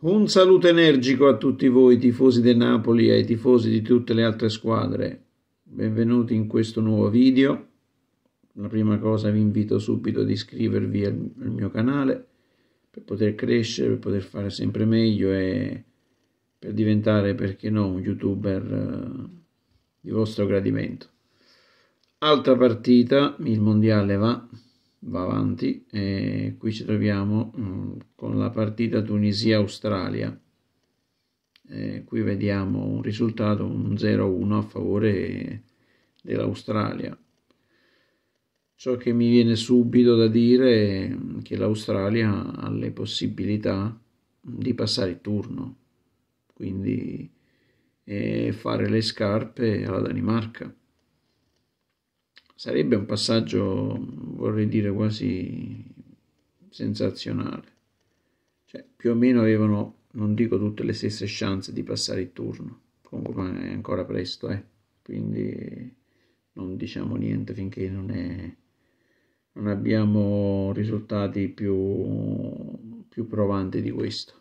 Un saluto energico a tutti voi tifosi del Napoli e ai tifosi di tutte le altre squadre. Benvenuti in questo nuovo video. La prima cosa vi invito subito ad iscrivervi al, al mio canale per poter crescere, per poter fare sempre meglio e per diventare, perché no, un youtuber eh, di vostro gradimento. Altra partita, il mondiale va va avanti e qui ci troviamo mm, con la partita Tunisia-Australia. E qui vediamo un risultato un 0-1 a favore dell'Australia. Ciò che mi viene subito da dire è che l'Australia ha le possibilità mm, di passare il turno, quindi fare le scarpe alla Danimarca. Sarebbe un passaggio mm, vorrei dire quasi sensazionale. Cioè, più o meno avevano, non dico tutte le stesse chance di passare il turno, comunque è ancora presto, eh? quindi non diciamo niente finché non, è, non abbiamo risultati più, più provanti di questo.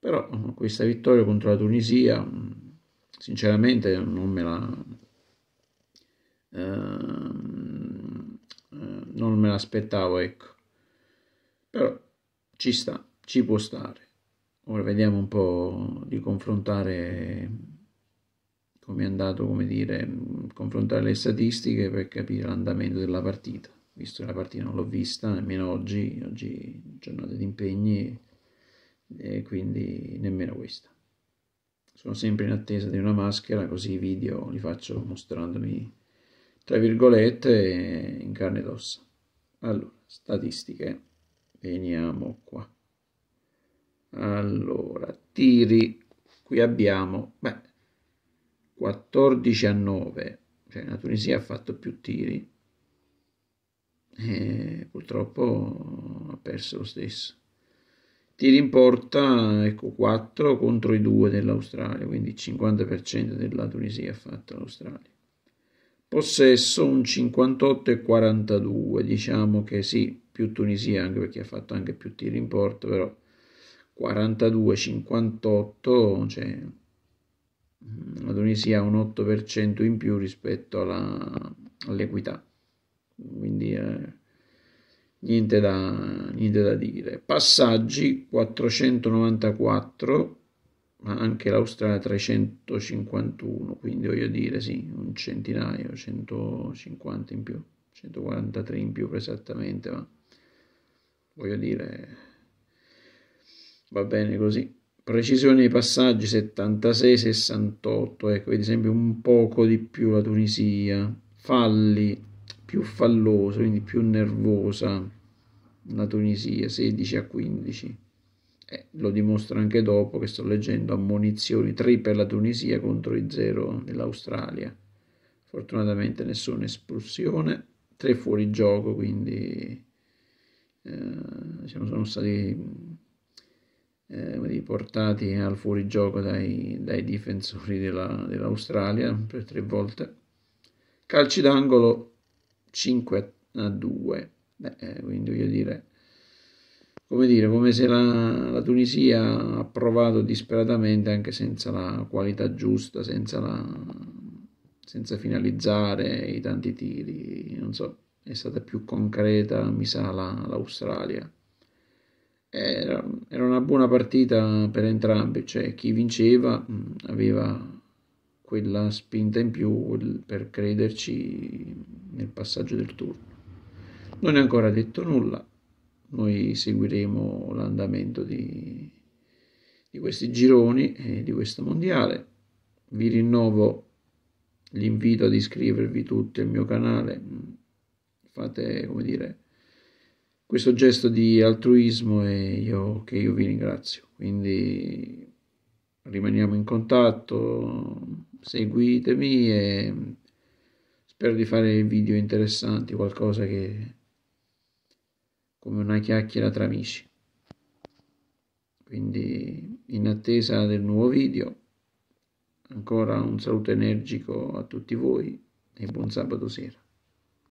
Però questa vittoria contro la Tunisia, sinceramente, non me la... Eh, me l'aspettavo, ecco. Però ci sta, ci può stare. Ora vediamo un po' di confrontare come è andato, come dire, confrontare le statistiche per capire l'andamento della partita. Visto che la partita non l'ho vista, nemmeno oggi, oggi giornata di impegni, e quindi nemmeno questa. Sono sempre in attesa di una maschera, così i video li faccio mostrandomi, tra virgolette, in carne ed ossa. Allora, statistiche, veniamo qua. Allora, tiri, qui abbiamo, beh, 14 a 9, cioè la Tunisia ha fatto più tiri, e eh, purtroppo ha perso lo stesso. Tiri in porta, ecco 4 contro i 2 dell'Australia, quindi il 50% della Tunisia ha fatto l'Australia possesso un 58,42, diciamo che sì, più Tunisia anche perché ha fatto anche più tiri in porta, però 42-58, cioè mm, la Tunisia ha un 8% in più rispetto alla, all'equità, quindi eh, niente, da, niente da dire. Passaggi 494 ma anche l'Australia 351, quindi voglio dire sì, un centinaio, 150 in più, 143 in più esattamente, ma voglio dire va bene così. Precisione dei passaggi 76-68, ecco, ad esempio un poco di più la Tunisia, falli più falloso, quindi più nervosa la Tunisia 16 a 15 eh, lo dimostra anche dopo che sto leggendo ammonizioni 3 per la Tunisia contro i 0 dell'Australia. Fortunatamente nessuna espulsione, 3 fuori gioco, quindi eh, sono stati eh, portati al fuorigioco dai, dai difensori della, dell'Australia per tre volte. Calci d'angolo 5 a 2, Beh, eh, quindi voglio dire come dire, come se la, la, Tunisia ha provato disperatamente anche senza la qualità giusta, senza, la, senza finalizzare i tanti tiri, non so, è stata più concreta, mi sa, la, l'Australia. Era, era, una buona partita per entrambi, cioè chi vinceva aveva quella spinta in più per crederci nel passaggio del turno. Non è ancora detto nulla, noi seguiremo l'andamento di, di questi gironi e di questo mondiale. Vi rinnovo l'invito ad iscrivervi tutti al mio canale. Fate, come dire, questo gesto di altruismo e io, che io vi ringrazio. Quindi rimaniamo in contatto, seguitemi e spero di fare video interessanti, qualcosa che come una chiacchiera tra amici. Quindi in attesa del nuovo video, ancora un saluto energico a tutti voi e buon sabato sera.